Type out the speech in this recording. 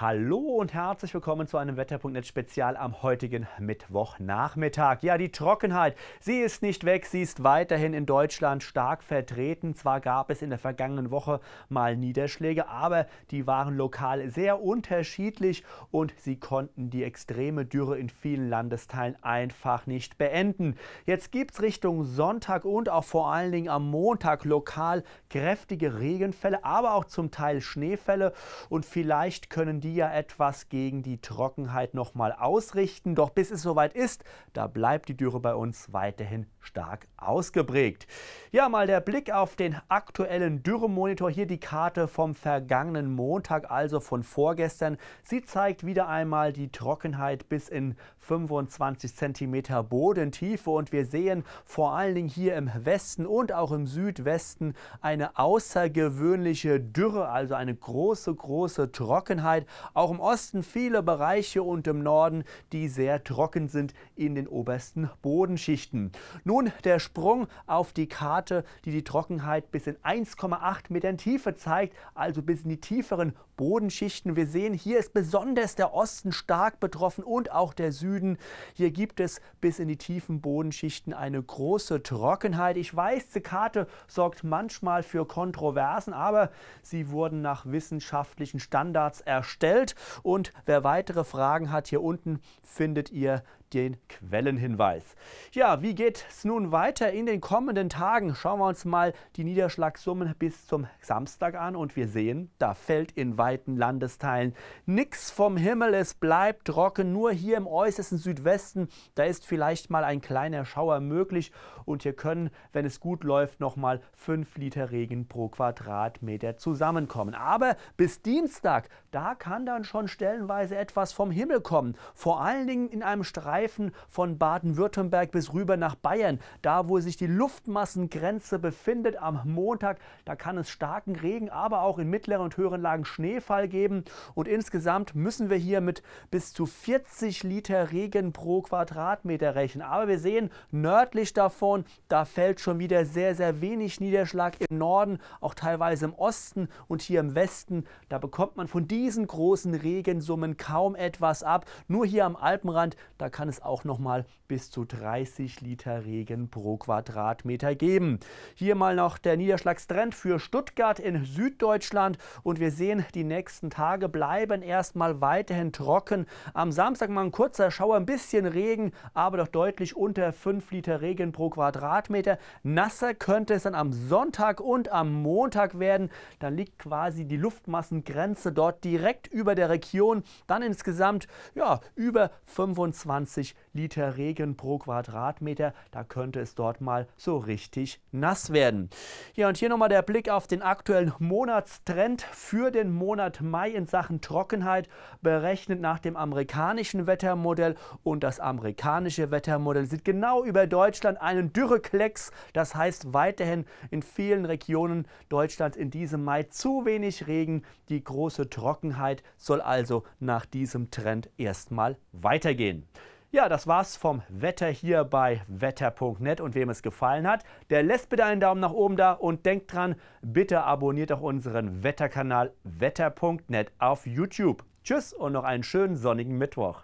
Hallo und herzlich willkommen zu einem Wetterpunkt.net Spezial am heutigen Mittwochnachmittag. Ja, die Trockenheit, sie ist nicht weg, sie ist weiterhin in Deutschland stark vertreten. Zwar gab es in der vergangenen Woche mal Niederschläge, aber die waren lokal sehr unterschiedlich und sie konnten die extreme Dürre in vielen Landesteilen einfach nicht beenden. Jetzt gibt es Richtung Sonntag und auch vor allen Dingen am Montag lokal kräftige Regenfälle, aber auch zum Teil Schneefälle und vielleicht können die die ja etwas gegen die Trockenheit nochmal ausrichten. Doch bis es soweit ist, da bleibt die Dürre bei uns weiterhin stark ausgeprägt. Ja, mal der Blick auf den aktuellen Dürremonitor. Hier die Karte vom vergangenen Montag, also von vorgestern. Sie zeigt wieder einmal die Trockenheit bis in 25 cm Bodentiefe und wir sehen vor allen Dingen hier im Westen und auch im Südwesten eine außergewöhnliche Dürre, also eine große, große Trockenheit. Auch im Osten viele Bereiche und im Norden, die sehr trocken sind in den obersten Bodenschichten. Nun der Sprung auf die Karte, die die Trockenheit bis in 1,8 Metern Tiefe zeigt, also bis in die tieferen Bodenschichten. Wir sehen, hier ist besonders der Osten stark betroffen und auch der Süden. Hier gibt es bis in die tiefen Bodenschichten eine große Trockenheit. Ich weiß, die Karte sorgt manchmal für Kontroversen, aber sie wurden nach wissenschaftlichen Standards erstellt gestellt. Und wer weitere Fragen hat, hier unten findet ihr den Quellenhinweis. Ja, wie geht es nun weiter in den kommenden Tagen? Schauen wir uns mal die Niederschlagssummen bis zum Samstag an und wir sehen, da fällt in weiten Landesteilen nichts vom Himmel. Es bleibt trocken, nur hier im äußersten Südwesten, da ist vielleicht mal ein kleiner Schauer möglich und hier können, wenn es gut läuft, nochmal 5 Liter Regen pro Quadratmeter zusammenkommen. Aber bis Dienstag, da kann dann schon stellenweise etwas vom Himmel kommen. Vor allen Dingen in einem Streit Streifen von Baden-Württemberg bis rüber nach Bayern. Da, wo sich die Luftmassengrenze befindet am Montag, da kann es starken Regen, aber auch in mittleren und höheren Lagen Schneefall geben. Und insgesamt müssen wir hier mit bis zu 40 Liter Regen pro Quadratmeter rechnen. Aber wir sehen nördlich davon, da fällt schon wieder sehr, sehr wenig Niederschlag im Norden, auch teilweise im Osten und hier im Westen. Da bekommt man von diesen großen Regensummen kaum etwas ab. Nur hier am Alpenrand, da kann es es auch mal bis zu 30 Liter Regen pro Quadratmeter geben. Hier mal noch der Niederschlagstrend für Stuttgart in Süddeutschland und wir sehen, die nächsten Tage bleiben erstmal weiterhin trocken. Am Samstag mal ein kurzer Schauer, ein bisschen Regen, aber doch deutlich unter 5 Liter Regen pro Quadratmeter. Nasser könnte es dann am Sonntag und am Montag werden. Dann liegt quasi die Luftmassengrenze dort direkt über der Region. Dann insgesamt ja, über 25 20 Liter Regen pro Quadratmeter. Da könnte es dort mal so richtig nass werden. Ja, und hier nochmal der Blick auf den aktuellen Monatstrend für den Monat Mai in Sachen Trockenheit, berechnet nach dem amerikanischen Wettermodell. Und das amerikanische Wettermodell sieht genau über Deutschland einen Dürreklecks. Das heißt weiterhin in vielen Regionen Deutschlands in diesem Mai zu wenig Regen. Die große Trockenheit soll also nach diesem Trend erstmal weitergehen. Ja, das war's vom Wetter hier bei wetter.net und wem es gefallen hat, der lässt bitte einen Daumen nach oben da und denkt dran, bitte abonniert auch unseren Wetterkanal wetter.net auf YouTube. Tschüss und noch einen schönen sonnigen Mittwoch.